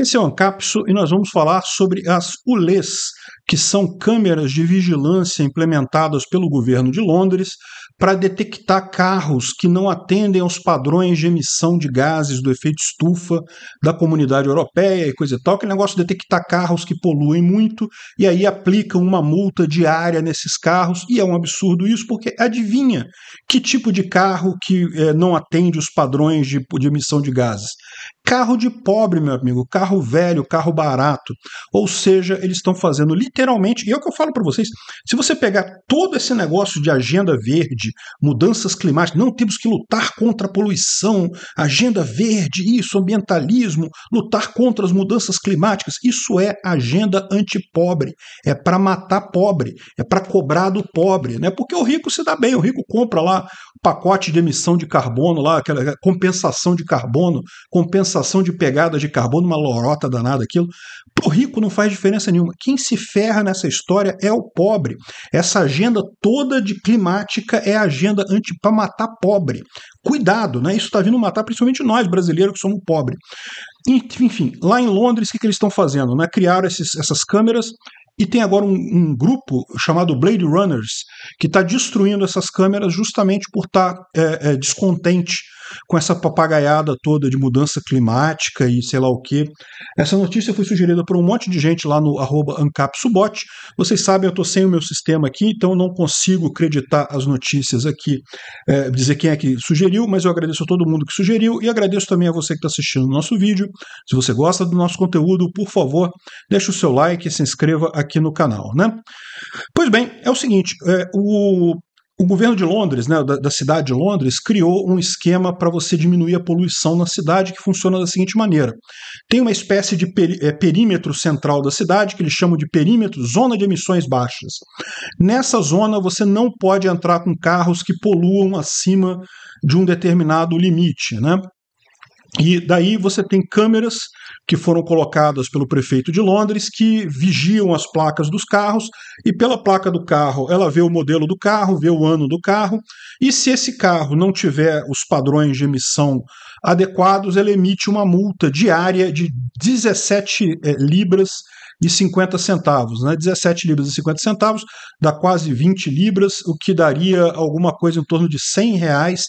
Esse é o Ancapso e nós vamos falar sobre as ULEs, que são câmeras de vigilância implementadas pelo governo de Londres para detectar carros que não atendem aos padrões de emissão de gases do efeito estufa da comunidade europeia e coisa e tal, que negócio de detectar carros que poluem muito e aí aplicam uma multa diária nesses carros, e é um absurdo isso, porque adivinha que tipo de carro que eh, não atende os padrões de, de emissão de gases? Carro de pobre, meu amigo, carro velho, carro barato. Ou seja, eles estão fazendo literalmente literalmente. E é o que eu falo para vocês: se você pegar todo esse negócio de agenda verde, mudanças climáticas, não temos que lutar contra a poluição, agenda verde, isso, ambientalismo, lutar contra as mudanças climáticas, isso é agenda antipobre. É para matar pobre, é para cobrar do pobre, né? Porque o rico se dá bem, o rico compra lá pacote de emissão de carbono lá, aquela compensação de carbono, compensação de pegada de carbono, uma lorota danada aquilo. Pro rico não faz diferença nenhuma. Quem se fere erra nessa história é o pobre. Essa agenda toda de climática é agenda anti para matar pobre. Cuidado, né? Isso está vindo matar principalmente nós brasileiros que somos pobres. Enfim, lá em Londres, o que, que eles estão fazendo? Né? Criaram esses, essas câmeras e tem agora um, um, grupo chamado Blade Runners que está destruindo essas câmeras justamente por estar tá, é, é, descontente com essa papagaiada toda de mudança climática e sei lá o que. Essa notícia foi sugerida por um monte de gente lá no AncapSubot. Vocês sabem, eu estou sem o meu sistema aqui, então não consigo acreditar as notícias aqui, é, dizer quem é que sugeriu, mas eu agradeço a todo mundo que sugeriu e agradeço também a você que está assistindo o nosso vídeo. Se você gosta do nosso conteúdo, por favor, deixe o seu like e se inscreva aqui no canal, né? Pois bem, é o seguinte, é, o o governo de Londres, né, da, da, cidade de Londres, criou um esquema para você diminuir a poluição na cidade que funciona da seguinte maneira: tem uma espécie de peri, é, perímetro central da cidade que eles chamam de perímetro, zona de emissões baixas. Nessa zona você não pode entrar com carros que poluam acima de um determinado limite, né? E daí você tem câmeras que foram colocadas pelo prefeito de Londres que vigiam as placas dos carros e pela placa do carro ela vê o modelo do carro, vê o ano do carro e se esse carro não tiver os padrões de emissão adequados, ela emite uma multa diária de 17 é, eh, libras e 50 centavos, né? 17 libras e 50 centavos dá quase 20 libras, o que daria alguma coisa em torno de 100 reais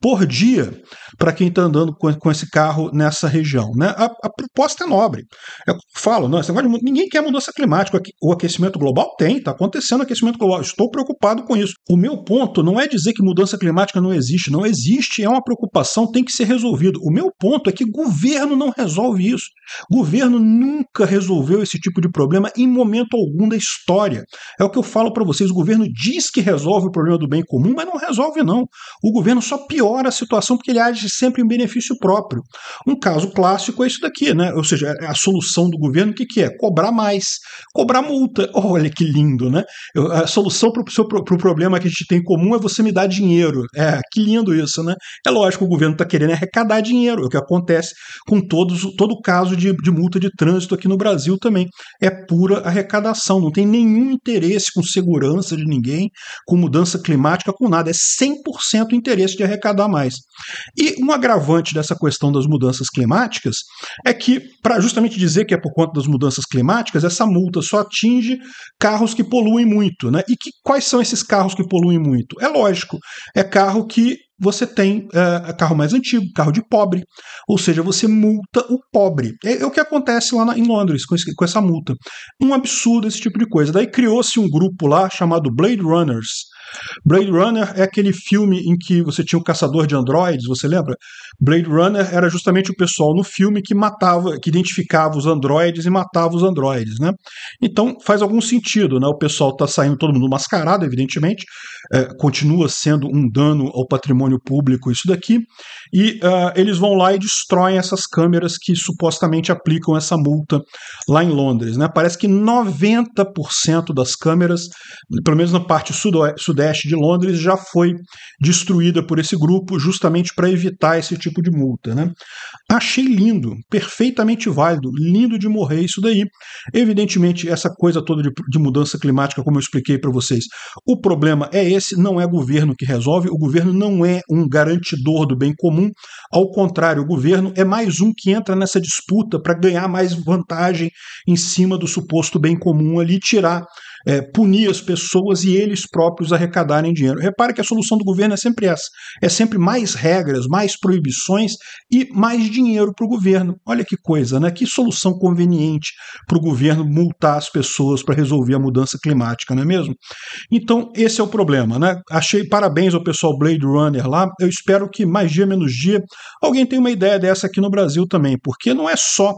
por dia para quem está andando com, com, esse carro nessa região. Né? A, a proposta é nobre. É eu falo, não, né? esse de, ninguém quer mudança climática. O aquecimento global tem, está acontecendo aquecimento global. Estou preocupado com isso. O meu ponto não é dizer que mudança climática não existe. Não existe, é uma preocupação, tem que ser resolvido. O meu ponto é que governo não resolve isso. Governo nunca resolveu esse tipo de problema em momento algum da história. É o que eu falo para vocês. O governo diz que resolve o problema do bem comum, mas não resolve, não. O governo só piora piora a situação porque ele age sempre em benefício próprio. Um caso clássico é isso daqui, né? Ou seja, é a solução do governo, o que, que é? Cobrar mais, cobrar multa. Olha que lindo, né? a solução para o pro, pro problema que a gente tem em comum é você me dar dinheiro. É, que lindo isso, né? É lógico, o governo está querendo arrecadar dinheiro, é o que acontece com todos, todo o caso de, de multa de trânsito aqui no Brasil também. É pura arrecadação, não tem nenhum interesse com segurança de ninguém, com mudança climática, com nada. É 100% interesse de arrecadação mais. E um agravante dessa questão das mudanças climáticas é que, para justamente dizer que é por conta das mudanças climáticas, essa multa só atinge carros que poluem muito. Né? E que, quais são esses carros que poluem muito? É lógico, é carro que você tem é, é, carro mais antigo, carro de pobre, ou seja, você multa o pobre. É, é o que acontece lá na, em Londres com, esse, com, essa multa. Um absurdo esse tipo de coisa. Daí criou-se um grupo lá chamado Blade Runners, Blade Runner é aquele filme em que você tinha o caçador de androides, você lembra? Blade Runner era justamente o pessoal no filme que matava, que identificava os androides e matava os androides, né? Então faz algum sentido, né? O pessoal está saindo todo mundo mascarado, evidentemente, é, continua sendo um dano ao patrimônio público isso daqui, e uh, eles vão lá e destroem essas câmeras que supostamente aplicam essa multa lá em Londres, né? Parece que 90% das câmeras, pelo menos na parte sudoeste sudeste de Londres já foi destruída por esse grupo justamente para evitar esse tipo de multa. Né? Achei lindo, perfeitamente válido, lindo de morrer isso daí. Evidentemente, essa coisa toda de, de mudança climática, como eu expliquei para vocês, o problema é esse, não é governo que resolve, o governo não é um garantidor do bem comum, ao contrário, o governo é mais um que entra nessa disputa para ganhar mais vantagem em cima do suposto bem comum ali, tirar é, punir as pessoas e eles próprios arrecadarem dinheiro. Repare que a solução do governo é sempre essa: é sempre mais regras, mais proibições e mais dinheiro para o governo. Olha que coisa, né? Que solução conveniente para o governo multar as pessoas para resolver a mudança climática, não é mesmo? Então, esse é o problema, né? Achei parabéns ao pessoal Blade Runner lá. Eu espero que mais dia menos dia alguém tenha uma ideia dessa aqui no Brasil também, porque não é só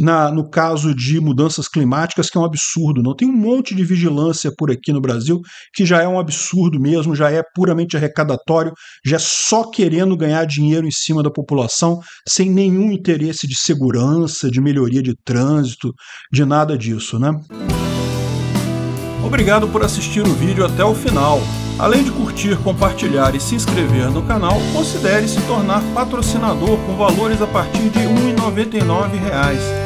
na, no caso de mudanças climáticas que é um absurdo, não. Tem um monte de vigilância vigilância por aqui no Brasil, que já é um absurdo mesmo, já é puramente arrecadatório, já é só querendo ganhar dinheiro em cima da população, sem nenhum interesse de segurança, de melhoria de trânsito, de nada disso, né? Obrigado por assistir o vídeo até o final. Além de curtir, compartilhar e se inscrever no canal, considere se tornar patrocinador com valores a partir de R$ 1,99